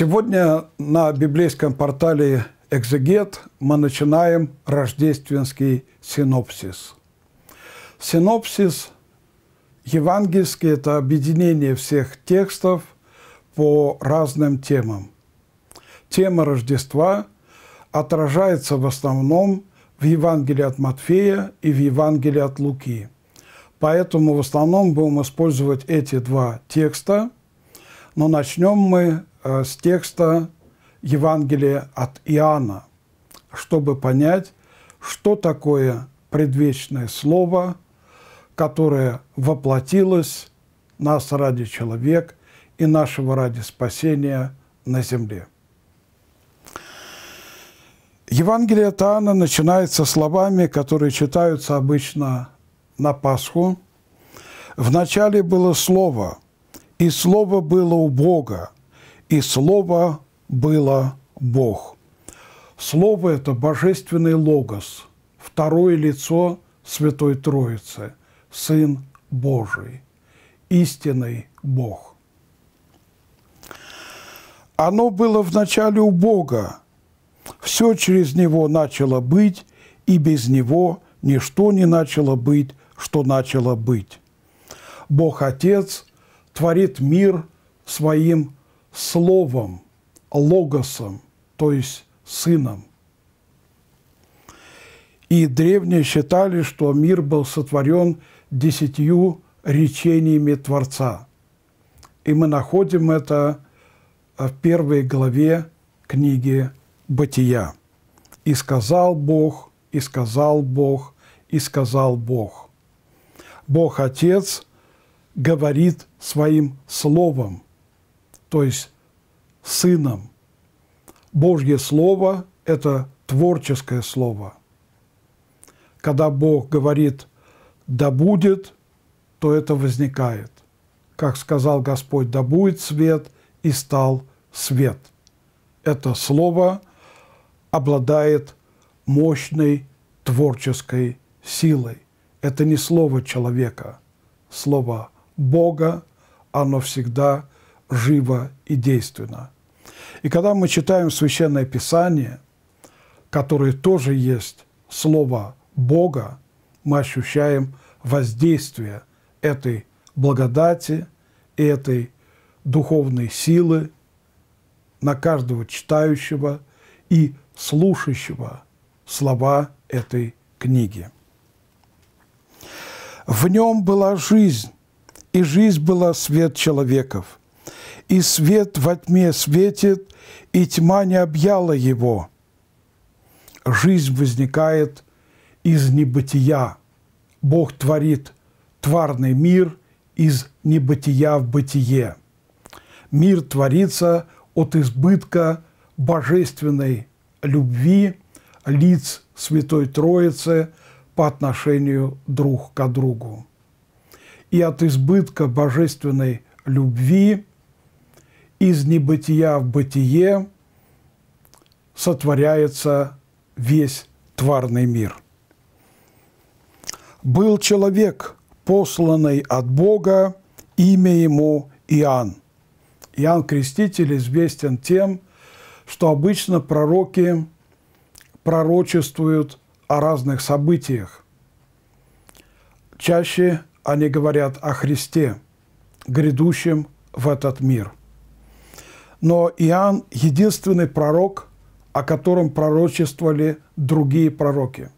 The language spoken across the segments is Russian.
Сегодня на библейском портале «Экзегет» мы начинаем рождественский синопсис. Синопсис евангельский – это объединение всех текстов по разным темам. Тема Рождества отражается в основном в Евангелии от Матфея и в Евангелии от Луки. Поэтому в основном будем использовать эти два текста, но начнем мы Э, с текста Евангелия от Иоанна, чтобы понять, что такое предвечное Слово, которое воплотилось нас ради человек и нашего ради спасения на земле. Евангелие от Иоанна начинается словами, которые читаются обычно на Пасху. «Вначале было Слово, и Слово было у Бога, и Слово было Бог. Слово – это божественный логос, второе лицо Святой Троицы, Сын Божий, истинный Бог. Оно было вначале у Бога, все через Него начало быть, и без Него ничто не начало быть, что начало быть. Бог Отец творит мир своим словом, логосом, то есть сыном. И древние считали, что мир был сотворен десятью речениями Творца. И мы находим это в первой главе книги «Бытия». «И сказал Бог, и сказал Бог, и сказал Бог». Бог Отец говорит своим Словом – то есть Сыном. Божье Слово – это творческое Слово. Когда Бог говорит «да будет», то это возникает. Как сказал Господь, «да будет свет» и стал свет. Это Слово обладает мощной творческой силой. Это не слово человека, слово Бога, оно всегда живо и действенно. И когда мы читаем Священное Писание, которое тоже есть Слово Бога, мы ощущаем воздействие этой благодати и этой духовной силы на каждого читающего и слушающего слова этой книги. В нем была жизнь, и жизнь была свет человеков, и свет во тьме светит, и тьма не объяла его. Жизнь возникает из небытия. Бог творит тварный мир из небытия в бытие. Мир творится от избытка божественной любви лиц Святой Троицы по отношению друг к другу. И от избытка божественной любви – из небытия в бытие сотворяется весь тварный мир. Был человек, посланный от Бога, имя ему Иоанн. Иоанн Креститель известен тем, что обычно пророки пророчествуют о разных событиях. Чаще они говорят о Христе, грядущем в этот мир – но Иоанн – единственный пророк, о котором пророчествовали другие пророки.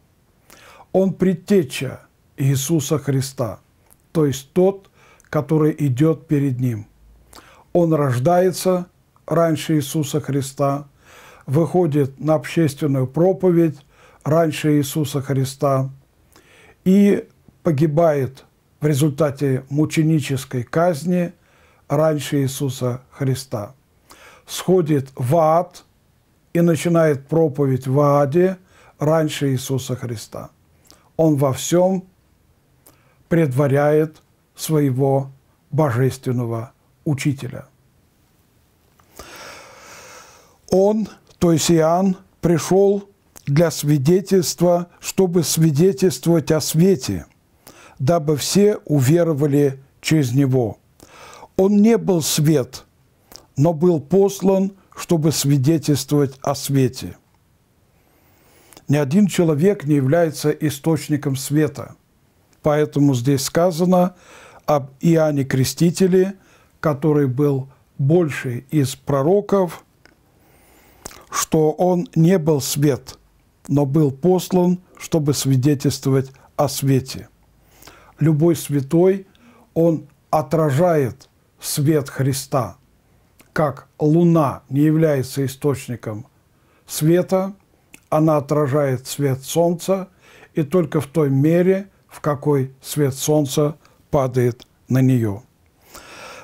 Он предтеча Иисуса Христа, то есть тот, который идет перед ним. Он рождается раньше Иисуса Христа, выходит на общественную проповедь раньше Иисуса Христа и погибает в результате мученической казни раньше Иисуса Христа сходит в ад и начинает проповедь в аде раньше Иисуса Христа. Он во всем предваряет своего божественного учителя. Он, то есть Иоанн, пришел для свидетельства, чтобы свидетельствовать о свете, дабы все уверовали через него. Он не был свет – но был послан, чтобы свидетельствовать о свете. Ни один человек не является источником света. Поэтому здесь сказано об Иоанне Крестителе, который был больше из пророков, что он не был свет, но был послан, чтобы свидетельствовать о свете. Любой святой, он отражает свет Христа – как Луна не является источником света, она отражает свет Солнца, и только в той мере, в какой свет Солнца падает на нее.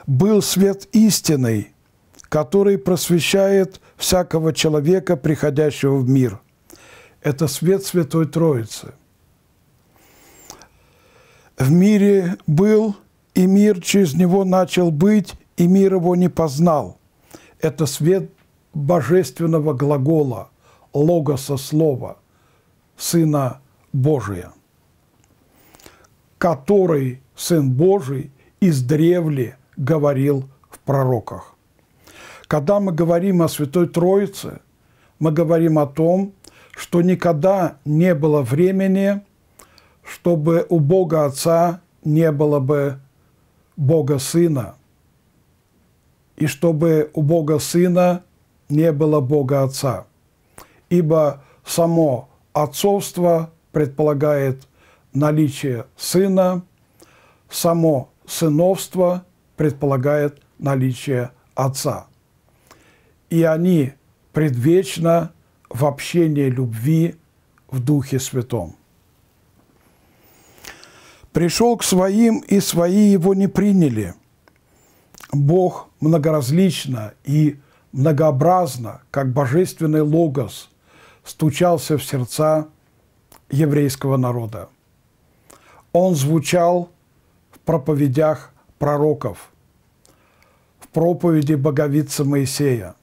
Был свет истинный, который просвещает всякого человека, приходящего в мир. Это свет Святой Троицы. В мире был, и мир через него начал быть, и мир его не познал. Это свет божественного глагола, логоса слова, Сына Божия, который Сын Божий из древли говорил в пророках. Когда мы говорим о Святой Троице, мы говорим о том, что никогда не было времени, чтобы у Бога Отца не было бы Бога Сына – и чтобы у Бога Сына не было Бога Отца. Ибо само отцовство предполагает наличие Сына, само сыновство предполагает наличие Отца. И они предвечно в общении любви в Духе Святом. «Пришел к своим, и свои его не приняли. Бог многоразлично и многообразно, как божественный логос, стучался в сердца еврейского народа. Он звучал в проповедях пророков, в проповеди боговицы Моисея.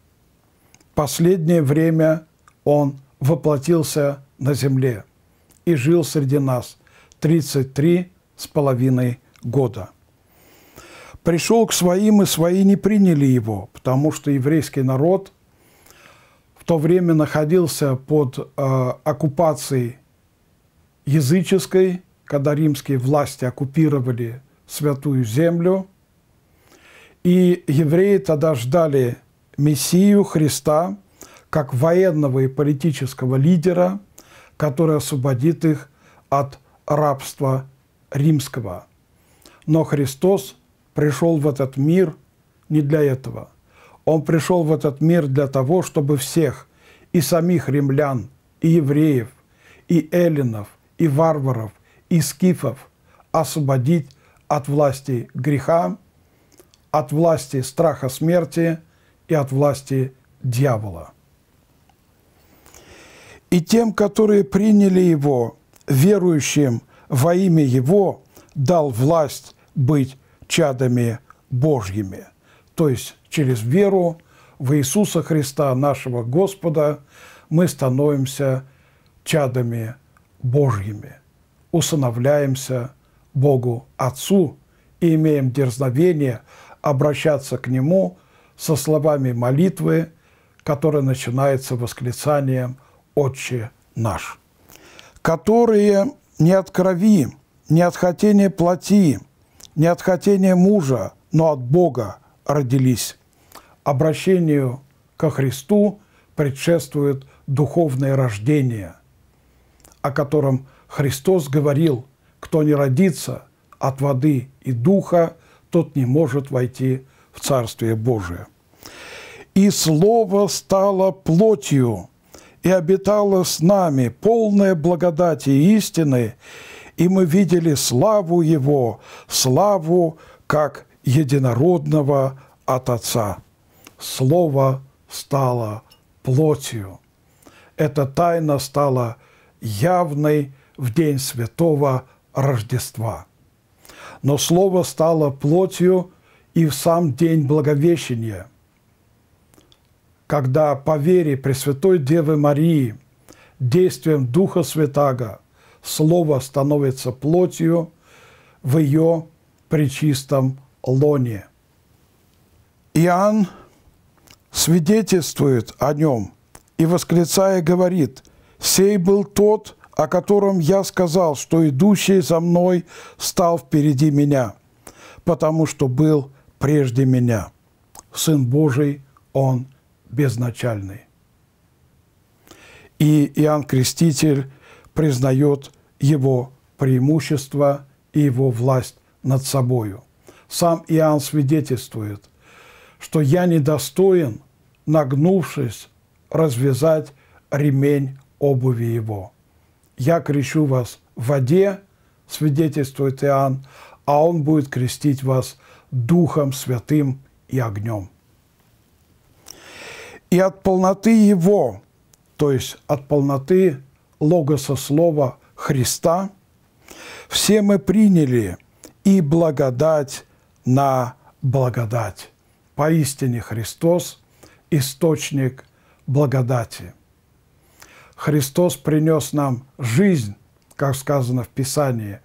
Последнее время он воплотился на земле и жил среди нас 33 с половиной года пришел к своим, и свои не приняли его, потому что еврейский народ в то время находился под э, оккупацией языческой, когда римские власти оккупировали святую землю, и евреи тогда ждали Мессию Христа как военного и политического лидера, который освободит их от рабства римского. Но Христос пришел в этот мир не для этого. Он пришел в этот мир для того, чтобы всех, и самих римлян, и евреев, и эллинов, и варваров, и скифов, освободить от власти греха, от власти страха смерти и от власти дьявола. И тем, которые приняли Его, верующим во имя Его, дал власть быть чадами Божьими, то есть через веру в Иисуса Христа, нашего Господа, мы становимся чадами Божьими, усыновляемся Богу Отцу и имеем дерзновение обращаться к Нему со словами молитвы, которая начинается восклицанием «Отче наш», которые не от крови, не от хотения плоти, не от хотения мужа, но от Бога родились. Обращению ко Христу предшествует духовное рождение, о котором Христос говорил, кто не родится от воды и духа, тот не может войти в Царствие Божие. «И Слово стало плотью, и обитало с нами полное благодати и истины, и мы видели славу Его, славу как единородного от Отца. Слово стало плотью. Эта тайна стала явной в день Святого Рождества. Но Слово стало плотью и в сам день Благовещения, когда по вере Пресвятой Девы Марии, действием Духа Святаго – Слово становится плотью в ее причистом лоне. Иоанн свидетельствует о нем и, восклицая, говорит, «Сей был тот, о котором я сказал, что идущий за мной стал впереди меня, потому что был прежде меня. Сын Божий, он безначальный». И Иоанн Креститель признает его преимущество и его власть над собою. Сам Иоанн свидетельствует, что я недостоин, нагнувшись, развязать ремень обуви его. Я крещу вас в воде, свидетельствует Иоанн, а он будет крестить вас Духом Святым и огнем. И от полноты его, то есть от полноты логоса слова – Христа, все мы приняли и благодать на благодать. Поистине Христос – источник благодати. Христос принес нам жизнь, как сказано в Писании,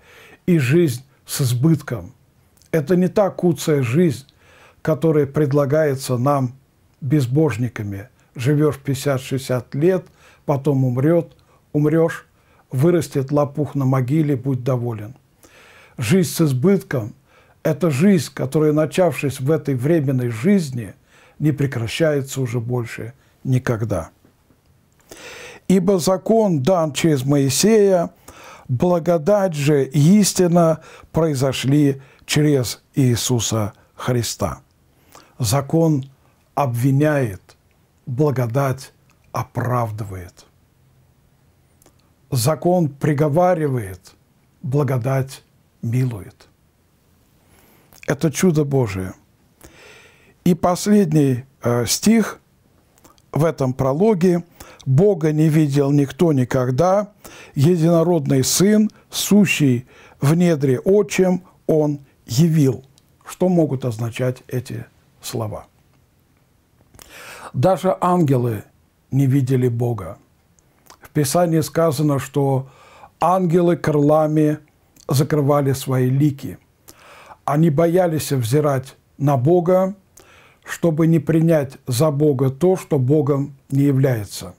и жизнь с избытком. Это не та куцая жизнь, которая предлагается нам безбожниками. Живешь 50-60 лет, потом умрет, умрешь, вырастет лопух на могиле, будь доволен. Жизнь с избытком – это жизнь, которая, начавшись в этой временной жизни, не прекращается уже больше никогда. Ибо закон дан через Моисея, благодать же и истина произошли через Иисуса Христа. Закон обвиняет, благодать оправдывает – закон приговаривает, благодать милует. Это чудо Божие. И последний э, стих в этом прологе «Бога не видел никто никогда, единородный Сын, сущий в недре отчим, Он явил». Что могут означать эти слова? Даже ангелы не видели Бога. В Писании сказано, что ангелы крылами закрывали свои лики. Они боялись взирать на Бога, чтобы не принять за Бога то, что Богом не является.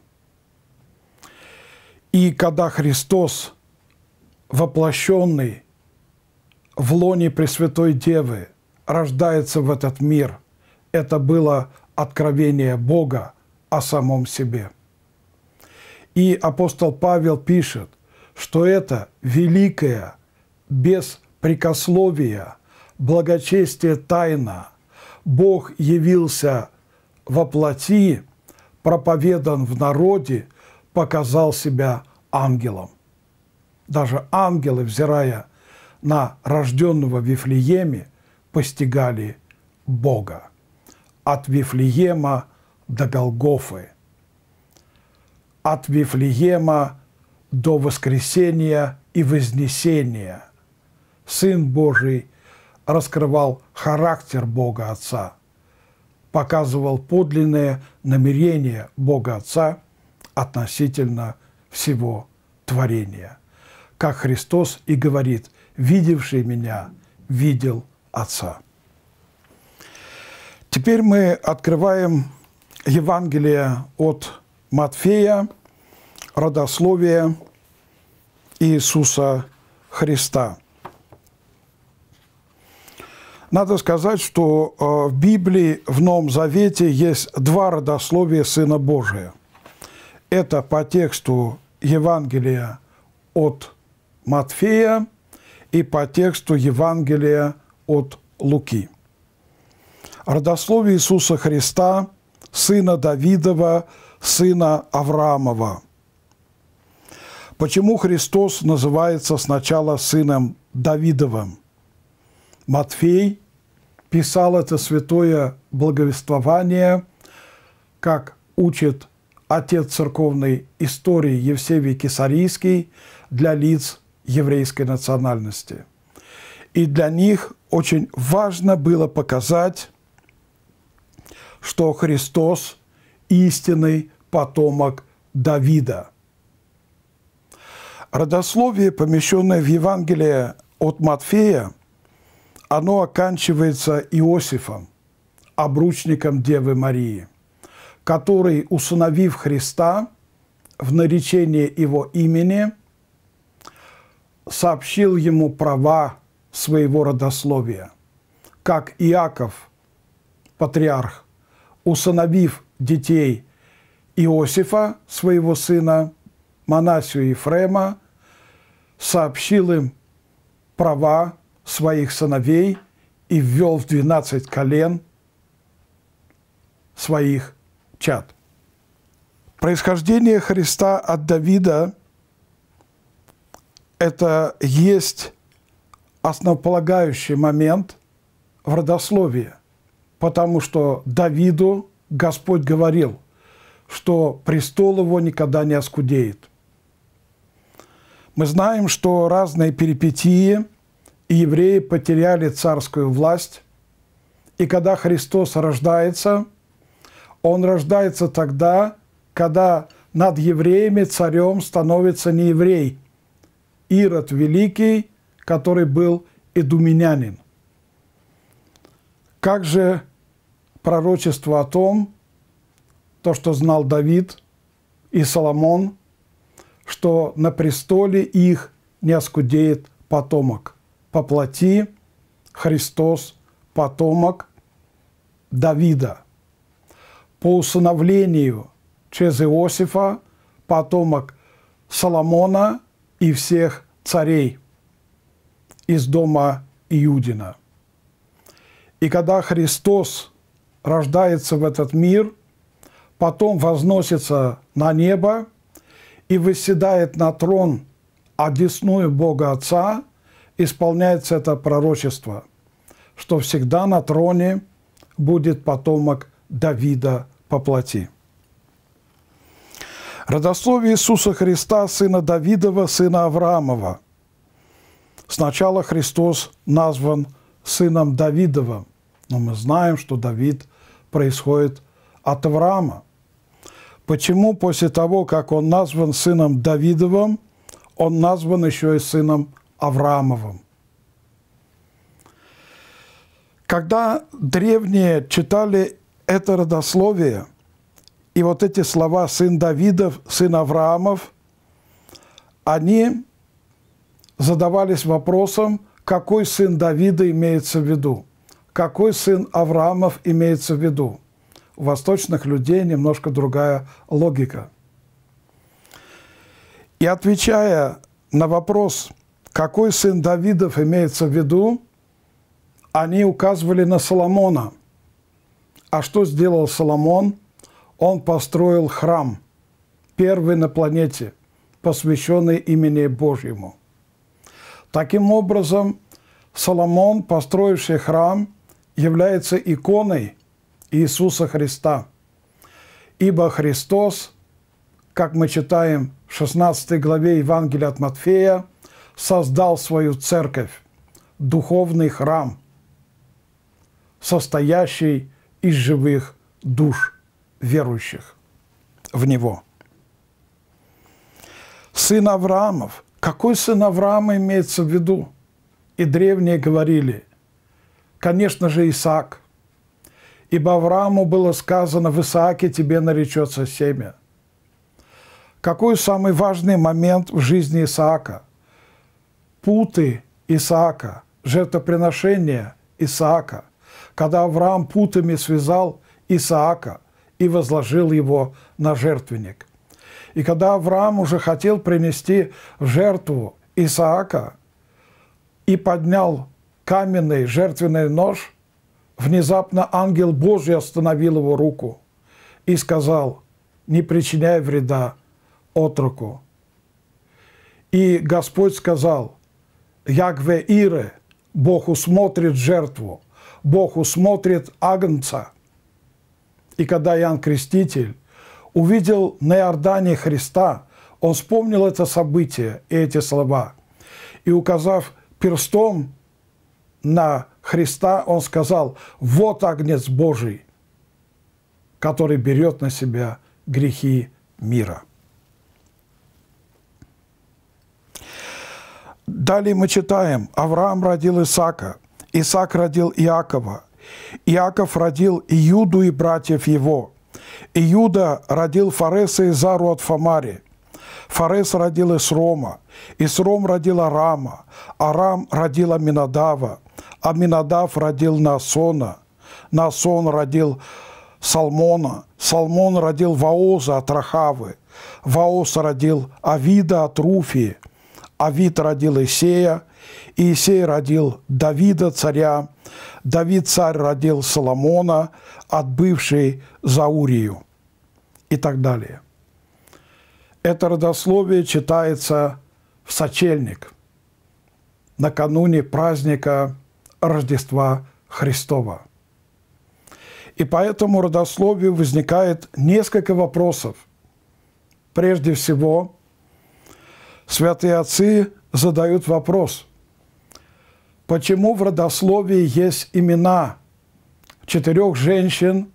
И когда Христос, воплощенный в лоне Пресвятой Девы, рождается в этот мир, это было откровение Бога о самом себе – и апостол Павел пишет, что это великое, беспрекословие, благочестие тайна. Бог явился во плоти, проповедан в народе, показал себя ангелом. Даже ангелы, взирая на рожденного в Вифлееме, постигали Бога. От Вифлеема до Голгофы от Вифлеема до воскресения и вознесения. Сын Божий раскрывал характер Бога Отца, показывал подлинное намерение Бога Отца относительно всего творения. Как Христос и говорит, «Видевший меня, видел Отца». Теперь мы открываем Евангелие от Матфея, родословие Иисуса Христа. Надо сказать, что э, в Библии, в Новом Завете есть два родословия Сына Божия. Это по тексту Евангелия от Матфея и по тексту Евангелия от Луки. Родословие Иисуса Христа, сына Давидова, сына Авраамова. Почему Христос называется сначала сыном Давидовым? Матфей писал это святое благовествование, как учит отец церковной истории Евсевий Кесарийский для лиц еврейской национальности. И для них очень важно было показать, что Христос истинный потомок Давида. Родословие, помещенное в Евангелие от Матфея, оно оканчивается Иосифом, обручником Девы Марии, который, усыновив Христа в наречении его имени, сообщил ему права своего родословия, как Иаков, патриарх, усыновив детей Иосифа, своего сына, Манасию Ефрема, сообщил им права своих сыновей и ввел в 12 колен своих чад. Происхождение Христа от Давида – это есть основополагающий момент в родословии, потому что Давиду Господь говорил, что престол его никогда не оскудеет. Мы знаем, что разные перипетии и евреи потеряли царскую власть, и когда Христос рождается, Он рождается тогда, когда над евреями царем становится не еврей, Ирод Великий, который был идуменянин. Как же пророчество о том, то, что знал Давид и Соломон, что на престоле их не оскудеет потомок. По плоти Христос – потомок Давида. По усыновлению через Иосифа – потомок Соломона и всех царей из дома Иудина. И когда Христос – рождается в этот мир, потом возносится на небо и выседает на трон, одесную а Бога Отца, исполняется это пророчество, что всегда на троне будет потомок Давида по плоти. Родословие Иисуса Христа, сына Давидова, сына Авраамова. Сначала Христос назван сыном Давидова, но мы знаем, что Давид происходит от Авраама. Почему после того, как он назван сыном Давидовым, он назван еще и сыном Авраамовым? Когда древние читали это родословие, и вот эти слова «сын Давидов», «сын Авраамов», они задавались вопросом, какой сын Давида имеется в виду какой сын Авраамов имеется в виду. У восточных людей немножко другая логика. И отвечая на вопрос, какой сын Давидов имеется в виду, они указывали на Соломона. А что сделал Соломон? Он построил храм, первый на планете, посвященный имени Божьему. Таким образом, Соломон, построивший храм – является иконой Иисуса Христа. Ибо Христос, как мы читаем в 16 главе Евангелия от Матфея, создал свою церковь, духовный храм, состоящий из живых душ верующих в Него. Сын Авраамов. Какой сын Авраама имеется в виду? И древние говорили – Конечно же, Исаак. Ибо Аврааму было сказано, в Исааке тебе наречется семя. Какой самый важный момент в жизни Исаака? Путы Исаака, жертвоприношение Исаака, когда Авраам путами связал Исаака и возложил его на жертвенник. И когда Авраам уже хотел принести в жертву Исаака и поднял каменный жертвенный нож, внезапно ангел Божий остановил его руку и сказал, не причиняй вреда отроку. И Господь сказал, Ягве Ире, Бог усмотрит жертву, Бог усмотрит агнца. И когда Иоанн Креститель увидел на Иордане Христа, он вспомнил это событие и эти слова. И указав перстом на Христа, он сказал, вот Агнец Божий, который берет на себя грехи мира. Далее мы читаем, Авраам родил Исаака, Исаак родил Иакова, Иаков родил Иуду и братьев его, Иуда родил Фареса и Зару от Фамари – Фарес родил Исрома, Исром родила Рама, Арам родила Минадава, а Минадав родил Насона, Насон родил Салмона, Салмон родил Ваоза от Рахавы, Ваоз родил Авида от Руфии, Авид родил Исея, Иисей родил Давида, царя, Давид, царь, родил Соломона, отбывший Заурию и так далее. Это родословие читается в сочельник, накануне праздника Рождества Христова. И поэтому родословию возникает несколько вопросов. Прежде всего, святые отцы задают вопрос, почему в родословии есть имена четырех женщин,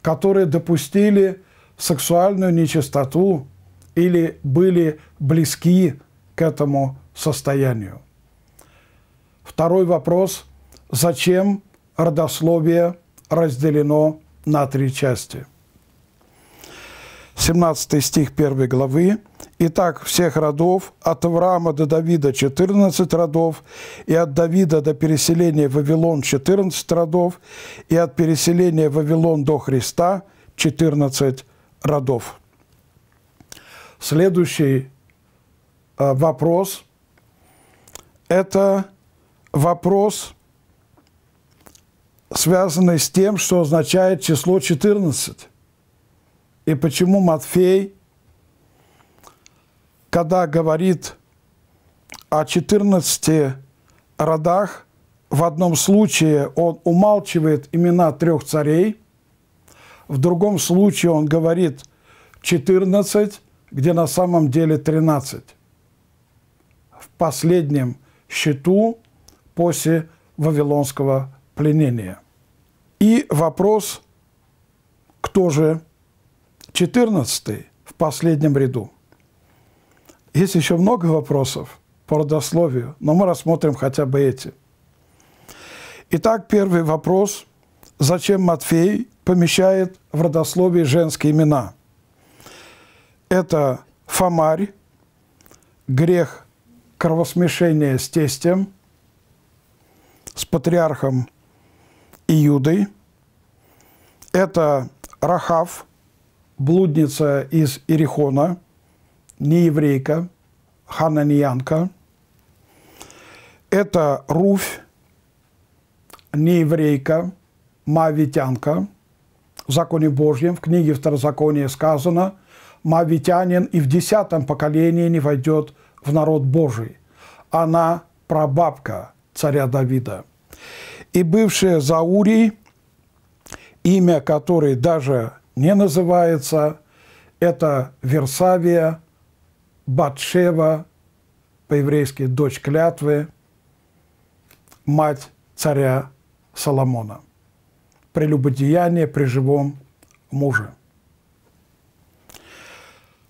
которые допустили сексуальную нечистоту, или были близки к этому состоянию. Второй вопрос – зачем родословие разделено на три части? 17 стих 1 главы. «Итак, всех родов, от Авраама до Давида 14 родов, и от Давида до переселения в Вавилон 14 родов, и от переселения в Вавилон до Христа 14 родов». Следующий э, вопрос – это вопрос, связанный с тем, что означает число 14. И почему Матфей, когда говорит о 14 родах, в одном случае он умалчивает имена трех царей, в другом случае он говорит 14, где на самом деле 13. В последнем счету после вавилонского пленения. И вопрос, кто же 14 в последнем ряду? Есть еще много вопросов по родословию, но мы рассмотрим хотя бы эти. Итак, первый вопрос. Зачем Матфей помещает в родословие женские имена – это фомарь, грех кровосмешения с тестем, с патриархом Иудой. Это Рахав, блудница из Ирихона, нееврейка, хананьянка. Это Руфь, нееврейка, мавитянка. В Законе Божьем, в книге Второзакония сказано – Мавитянин и в десятом поколении не войдет в народ Божий. Она прабабка царя Давида. И бывшая Заурий, имя которой даже не называется, это Версавия, Батшева, по-еврейски дочь клятвы, мать царя Соломона. Прелюбодеяние при живом муже.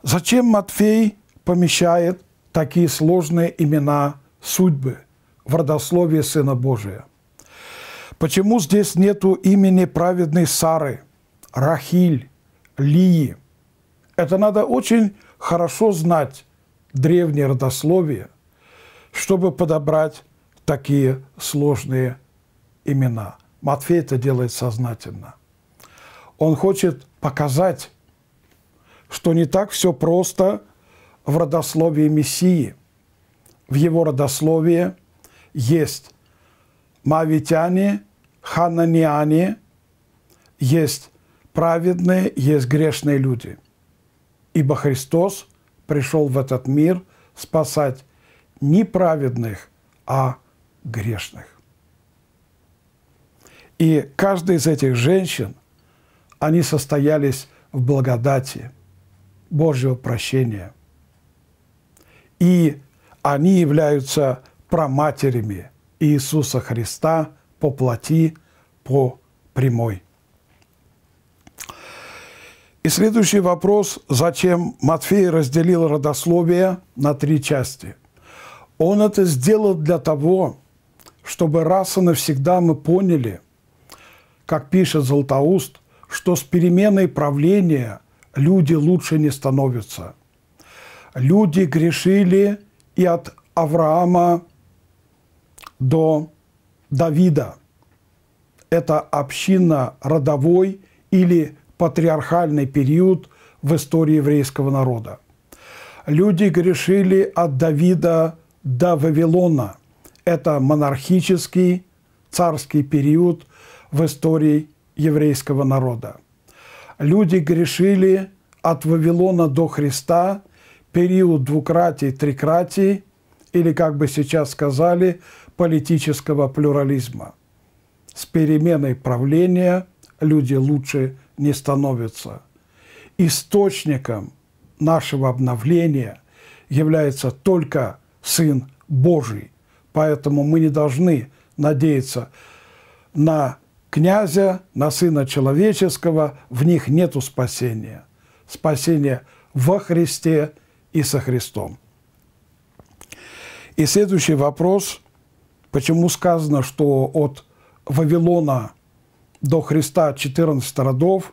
Зачем Матфей помещает такие сложные имена судьбы в родословие Сына Божия? Почему здесь нету имени праведной Сары, Рахиль, Лии? Это надо очень хорошо знать древние родословия, чтобы подобрать такие сложные имена. Матфей это делает сознательно. Он хочет показать что не так все просто в родословии Мессии. В его родословии есть мавитяне, хананиане, есть праведные, есть грешные люди. Ибо Христос пришел в этот мир спасать не праведных, а грешных. И каждая из этих женщин, они состоялись в благодати – Божьего прощения. И они являются проматерями Иисуса Христа по плоти, по прямой. И следующий вопрос, зачем Матфей разделил родословие на три части. Он это сделал для того, чтобы раз и навсегда мы поняли, как пишет Златоуст, что с переменой правления – люди лучше не становятся. Люди грешили и от Авраама до Давида. Это общинно-родовой или патриархальный период в истории еврейского народа. Люди грешили от Давида до Вавилона. Это монархический царский период в истории еврейского народа. Люди грешили от Вавилона до Христа, период двукратий, трикратий, или, как бы сейчас сказали, политического плюрализма. С переменой правления люди лучше не становятся. Источником нашего обновления является только Сын Божий. Поэтому мы не должны надеяться на князя, на Сына Человеческого, в них нету спасения. Спасение во Христе и со Христом. И следующий вопрос, почему сказано, что от Вавилона до Христа 14 родов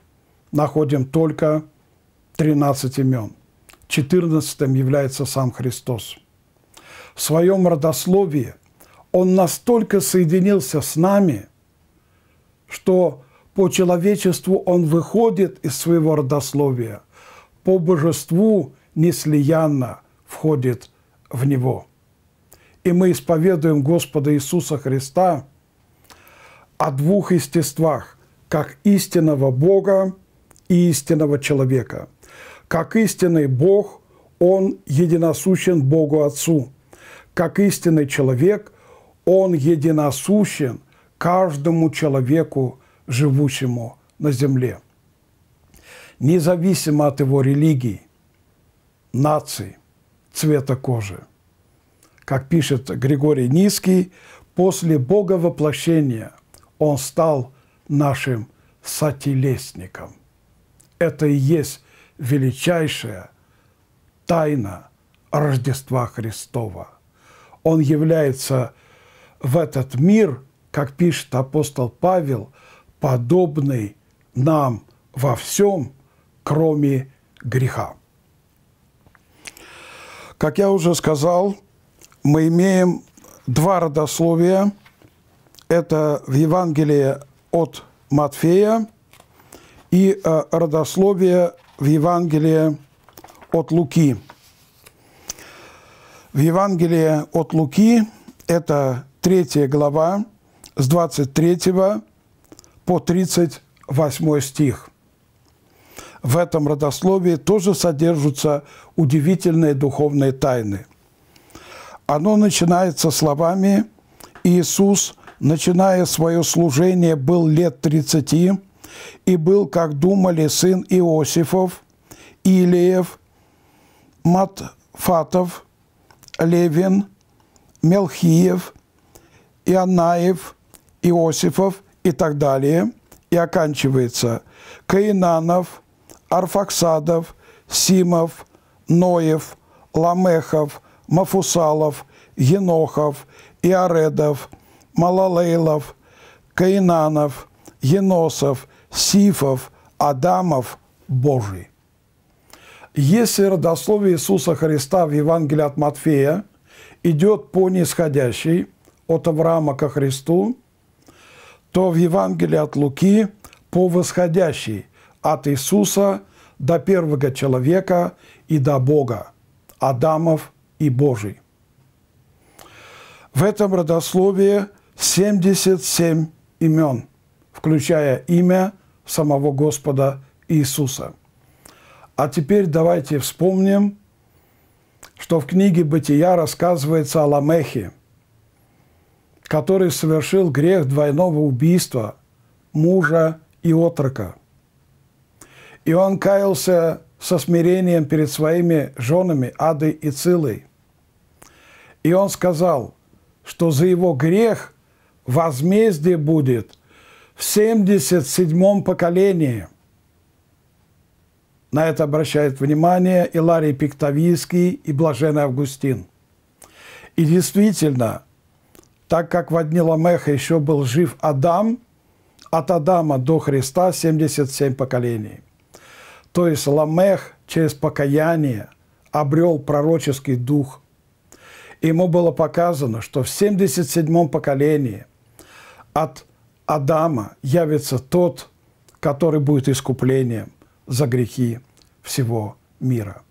находим только 13 имен. 14 является сам Христос. В своем родословии он настолько соединился с нами – что по человечеству он выходит из своего родословия, по божеству неслиянно входит в него. И мы исповедуем Господа Иисуса Христа о двух естествах, как истинного Бога и истинного человека. Как истинный Бог, Он единосущен Богу Отцу. Как истинный человек, Он единосущен – каждому человеку, живущему на земле, независимо от его религии, нации, цвета кожи. Как пишет Григорий Низкий, после Бога воплощения Он стал нашим сотелесником. Это и есть величайшая тайна Рождества Христова. Он является в этот мир – как пишет апостол Павел, подобный нам во всем, кроме греха. Как я уже сказал, мы имеем два родословия. Это в Евангелии от Матфея и э, родословие в Евангелии от Луки. В Евангелии от Луки это третья глава, с 23 по 38 стих. В этом родословии тоже содержатся удивительные духовные тайны. Оно начинается словами «Иисус, начиная свое служение, был лет 30 и был, как думали, сын Иосифов, Илиев, Матфатов, Левин, Мелхиев, Иоаннаев, Иосифов и так далее, и оканчивается Каинанов, Арфаксадов, Симов, Ноев, Ламехов, Мафусалов, Енохов, Иоредов, Малалейлов, Каинанов, Еносов, Сифов, Адамов, Божий. Если родословие Иисуса Христа в Евангелии от Матфея идет по нисходящей от Авраама ко Христу, то в Евангелии от Луки по восходящей от Иисуса до первого человека и до Бога, Адамов и Божий. В этом родословии 77 имен, включая имя самого Господа Иисуса. А теперь давайте вспомним, что в книге «Бытия» рассказывается о Ламехе – который совершил грех двойного убийства мужа и отрока. И он каялся со смирением перед своими женами Адой и Цилой. И он сказал, что за его грех возмездие будет в 77-м поколении. На это обращает внимание и Ларий Пиктовийский, и Блаженный Августин. И действительно – так как в дни Ламеха еще был жив Адам, от Адама до Христа 77 поколений. То есть Ламех через покаяние обрел пророческий дух. Ему было показано, что в 77-м поколении от Адама явится тот, который будет искуплением за грехи всего мира.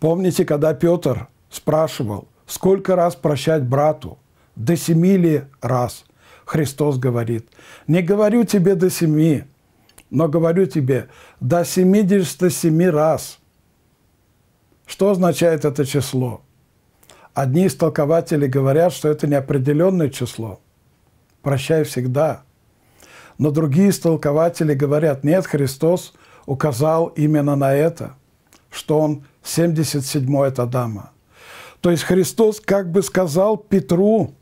Помните, когда Петр спрашивал – Сколько раз прощать брату? До семи ли раз? Христос говорит, не говорю тебе до семи, но говорю тебе до 77 раз. Что означает это число? Одни из говорят, что это неопределенное число. Прощай всегда. Но другие из говорят, нет, Христос указал именно на это, что Он 77-й от Адама. То есть Христос как бы сказал Петру,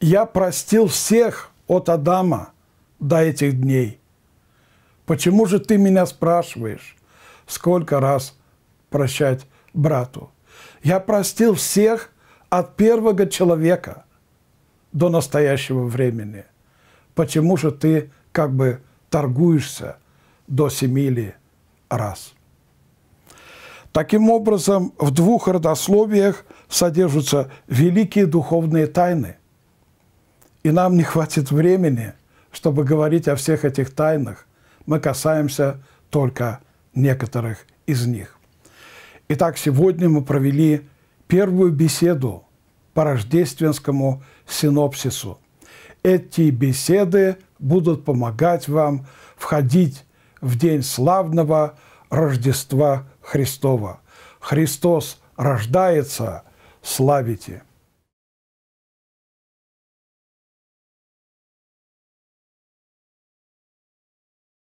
я простил всех от Адама до этих дней. Почему же ты меня спрашиваешь, сколько раз прощать брату? Я простил всех от первого человека до настоящего времени. Почему же ты как бы торгуешься до семи или раз? Таким образом, в двух родословиях содержатся великие духовные тайны. И нам не хватит времени, чтобы говорить о всех этих тайнах. Мы касаемся только некоторых из них. Итак, сегодня мы провели первую беседу по рождественскому синопсису. Эти беседы будут помогать вам входить в день славного Рождества Христова. Христос рождается, славите –